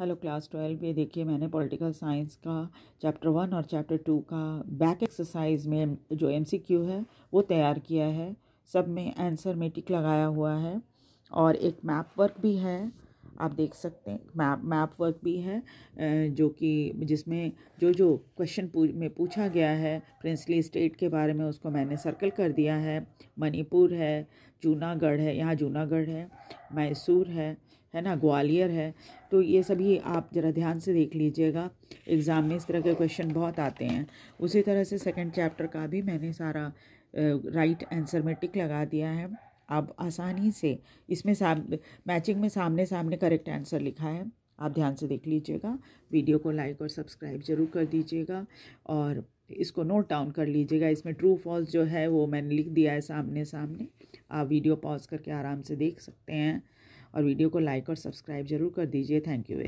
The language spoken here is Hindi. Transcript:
हेलो क्लास ट्वेल्व में देखिए मैंने पॉलिटिकल साइंस का चैप्टर वन और चैप्टर टू का बैक एक्सरसाइज में जो एमसीक्यू है वो तैयार किया है सब में आंसर में टिक लगाया हुआ है और एक मैप वर्क भी है आप देख सकते हैं मैप मैप वर्क भी है जो कि जिसमें जो जो क्वेश्चन पूछ में पूछा गया है प्रिंसली स्टेट के बारे में उसको मैंने सर्कल कर दिया है मणिपुर है जूनागढ़ है यहाँ जूनागढ़ है मैसूर है है ना ग्वालियर है तो ये सभी आप ज़रा ध्यान से देख लीजिएगा एग्ज़ाम में इस तरह के क्वेश्चन बहुत आते हैं उसी तरह से सेकेंड चैप्टर का भी मैंने सारा राइट आंसर में टिक लगा दिया है आप आसानी से इसमें साम मैचिंग में सामने सामने करेक्ट आंसर लिखा है आप ध्यान से देख लीजिएगा वीडियो को लाइक और सब्सक्राइब जरूर कर दीजिएगा और इसको नोट डाउन कर लीजिएगा इसमें ट्रू फॉल्स जो है वो मैंने लिख दिया है सामने सामने आप वीडियो पॉज करके आराम से देख सकते हैं और वीडियो को लाइक और सब्सक्राइब जरूर कर दीजिए थैंक यू वेरी